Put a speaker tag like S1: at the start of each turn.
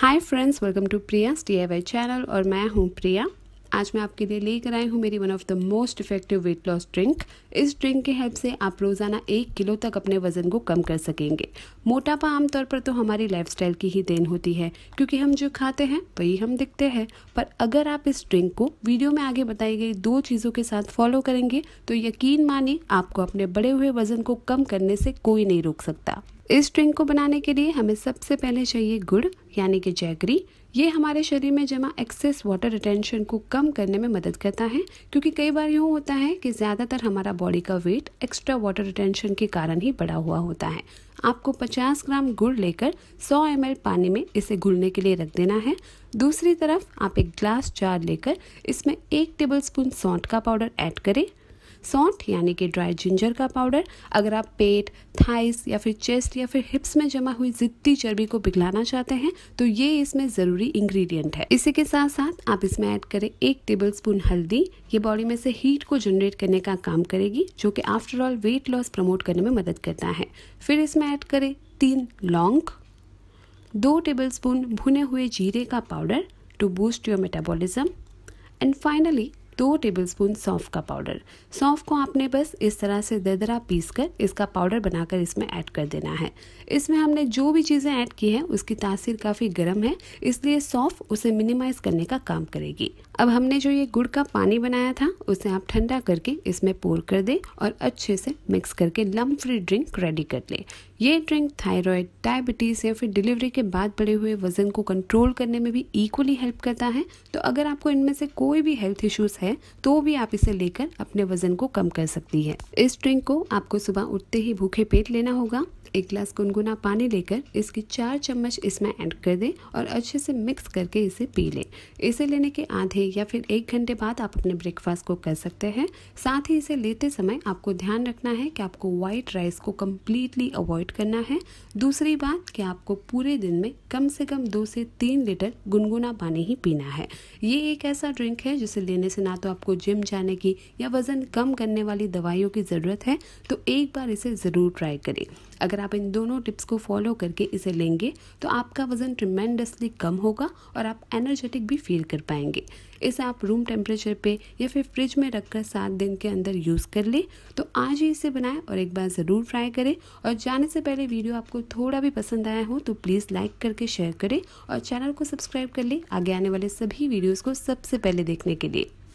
S1: hi friends welcome to Priya D channel और मैं हूँ प्रिया आज मैं आपके लिए लेकर आई हूँ मेरी one of the most effective weight loss drink इस ड्रिंक के हेल्प से आप रोज़ाना एक किलो तक अपने वजन को कम कर सकेंगे मोटापा आमतौर पर तो हमारी लाइफस्टाइल की ही देन होती है क्योंकि हम जो खाते हैं वही हम दिखते हैं पर अगर आप इस ड्रिंक को वीडियो में आगे बताई गई दो चीज़ों के साथ फॉलो करेंगे तो यकीन माने आपको अपने बढ़े हुए वजन को कम करने से कोई नहीं रोक सकता इस ड्रिंक को बनाने के लिए हमें सबसे पहले चाहिए गुड़ यानी कि जैगरी ये हमारे शरीर में जमा एक्सेस वाटर रिटेंशन को कम करने में मदद करता है क्योंकि कई बार यूँ होता है कि ज़्यादातर हमारा बॉडी का वेट एक्स्ट्रा वाटर रिटेंशन के कारण ही बढ़ा हुआ होता है आपको 50 ग्राम गुड़ लेकर 100 एम पानी में इसे घुलने के लिए रख देना है दूसरी तरफ आप एक ग्लास जार लेकर इसमें एक टेबल सौंठ का पाउडर ऐड करें सौंठ यानी कि ड्राई जिंजर का पाउडर अगर आप पेट थाइस या फिर चेस्ट या फिर हिप्स में जमा हुई जिद्दी चर्बी को पिघलाना चाहते हैं तो ये इसमें ज़रूरी इंग्रेडिएंट है इसी के साथ साथ आप इसमें ऐड करें एक टेबल स्पून हल्दी ये बॉडी में से हीट को जनरेट करने का काम करेगी जो कि after all weight loss promote करने में मदद करता है फिर इसमें ऐड करें तीन लौंग दो टेबल भुने हुए जीरे का powder to boost your metabolism and finally दो टेबलस्पून सौंफ का पाउडर सौंफ को आपने बस इस तरह से दरदरा पीस कर इसका पाउडर बनाकर इसमें ऐड कर देना है इसमें हमने जो भी चीज़ें ऐड की हैं उसकी तासीर काफ़ी गर्म है इसलिए सौंफ उसे मिनिमाइज़ करने का काम करेगी अब हमने जो ये गुड़ का पानी बनाया था उसे आप ठंडा करके इसमें पोर कर दें और अच्छे से मिक्स करके लम फ्री ड्रिंक रेडी कर लें ये ड्रिंक थायराइड डायबिटीज़ या फिर डिलीवरी के बाद बढ़े हुए वजन को कंट्रोल करने में भी इक्वली हेल्प करता है तो अगर आपको इनमें से कोई भी हेल्थ इश्यूज़ है है तो भी आप इसे लेकर अपने वजन को कम कर सकती है इस ड्रिंक को आपको सुबह उठते ही भूखे पेट लेना होगा एक ग्लास गुनगुना पानी लेकर इसकी चार चम्मच इसमें ऐड कर दें और अच्छे से मिक्स करके इसे पी लें इसे लेने के आधे या फिर एक घंटे बाद आप अपने ब्रेकफास्ट को कर सकते हैं साथ ही इसे लेते समय आपको ध्यान रखना है कि आपको वाइट राइस को कम्प्लीटली अवॉइड करना है दूसरी बात कि आपको पूरे दिन में कम से कम दो से तीन लीटर गुनगुना पानी ही पीना है ये एक ऐसा ड्रिंक है जिसे लेने से ना तो आपको जिम जाने की या वज़न कम करने वाली दवाइयों की ज़रूरत है तो एक बार इसे ज़रूर ट्राई करें अगर आप इन दोनों टिप्स को फॉलो करके इसे लेंगे तो आपका वज़न ट्रिमेंडसली कम होगा और आप एनर्जेटिक भी फील कर पाएंगे इसे आप रूम टेम्परेचर पे या फिर फ्रिज में रखकर सात दिन के अंदर यूज़ कर लें तो आज ही इसे बनाएं और एक बार ज़रूर ट्राई करें और जाने से पहले वीडियो आपको थोड़ा भी पसंद आया हो तो प्लीज़ लाइक करके शेयर करें और चैनल को सब्सक्राइब कर लें आगे आने वाले सभी वीडियोज़ को सबसे पहले देखने के लिए